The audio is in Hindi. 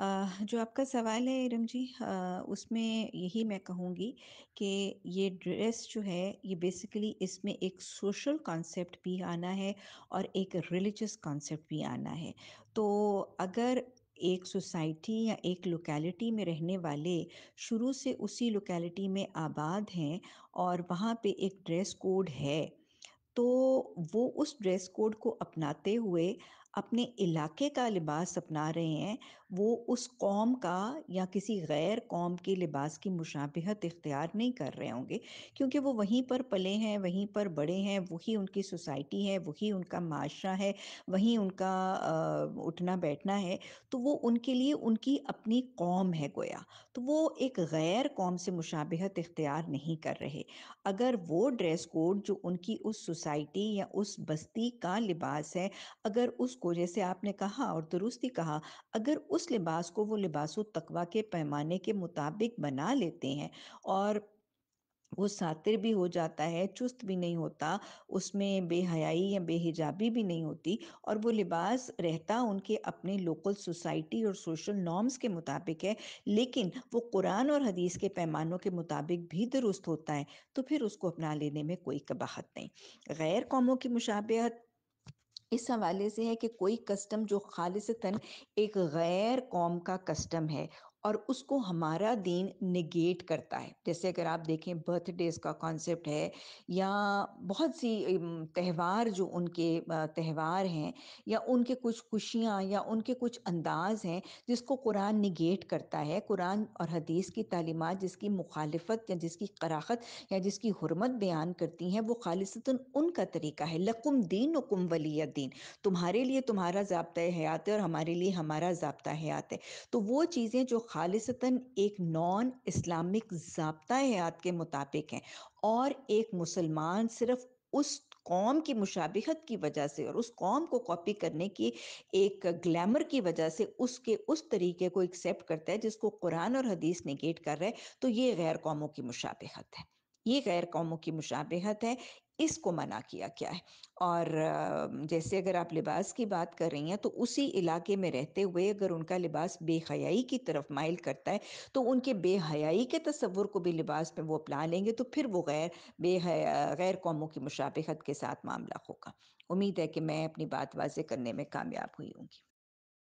जो आपका सवाल है इरम जी उसमें यही मैं कहूँगी कि ये ड्रेस जो है ये बेसिकली इसमें एक सोशल कॉन्सेप्ट भी आना है और एक रिलीजियस कॉन्सेप्ट भी आना है। तो अगर एक सोसाइटी या एक लोकेलिटी में रहने वाले शुरू से उसी लोकेलिटी में आबाद हैं और वहाँ पे एक ड्रेस कोड है, तो वो उस ड्रेस कोड को अपनाते हुए अपने इलाके का लिबास अपना रहे हैं वो उस कौम का या किसी गैर कौम के लिबास की मुशाबहत इख्तियार नहीं कर रहे होंगे क्योंकि वो वहीं पर पले हैं वहीं पर बड़े हैं वही उनकी सोसाइटी है वही उनका माशरा है वहीं उनका उठना बैठना है तो वो उनके लिए उनकी अपनी कौम है गोया तो वो एक गैर कौम से मुशाबहत इख्तियार नहीं कर रहे अगर वो ड्रेस कोड जो उनकी उस सोसाइटी या उस बस्ती का लिबास है अगर उसको जैसे आपने कहा और दुरुस्ती कहा अगर उस उस लिबास को वो लिबास तकवा के पैमाने के मुताबिक बना लेते हैं और वो सातिर भी हो जाता है चुस्त भी नहीं होता उसमें बेहयाई या बेहिजाबी भी नहीं होती और वो लिबास रहता उनके अपने लोकल सोसाइटी और सोशल नॉर्म्स के मुताबिक है लेकिन वो कुरान और हदीस के पैमानों के मुताबिक भी दुरुस्त होता है तो फिर उसको अपना लेने में कोई कबाहत नहीं गैर कौमों की मुशाबहत इस हवाले से है कि कोई कस्टम जो खालिस्तन एक गैर कौम का कस्टम है और उसको हमारा दिन निगेट करता है जैसे अगर आप देखें बर्थडेज का कॉन्सेप्ट है या बहुत सी त्यौहार जो उनके त्यौहार हैं या उनके कुछ खुशियाँ या उनके कुछ अंदाज हैं जिसको कुरान निगेट करता है कुरान और हदीस की तालीमत जिसकी मुखालफत या जिसकी कराखत या जिसकी हरमत बयान करती हैं वो खालिसता उनका तरीका है लकुम दीन उकुम वली दीन तुम्हारे लिए तुम्हारा जबता हयात है और हमारे लिए हमारा जबता हयात है तो वो चीज़ें जो खालिसतन एक नॉन इस्लामिक जबता हयात के मुताबिक हैं और एक मुसलमान सिर्फ उस कौम की मुशाबहत की वजह से और उस कौम को कॉपी करने की एक ग्लैमर की वजह से उसके उस तरीके को एक्सेप्ट करता है जिसको कुरान और हदीस निगेट कर रहे हैं तो ये गैर कौमों की मुशाबहत है ये गैर कौमों की मुशाबहत है इसको मना किया क्या है और जैसे अगर आप लिबास की बात कर रही हैं तो उसी इलाके में रहते हुए अगर उनका लिबास बेहयाई की तरफ माइल करता है तो उनके बेहयाई के तस्वुर को भी लिबास में वो अपना लेंगे तो फिर वो गैर बे गैर कौमों की मुशाबहत के साथ मामला होगा उम्मीद है कि मैं अपनी बात वाजे करने में कामयाब हुई हूँगी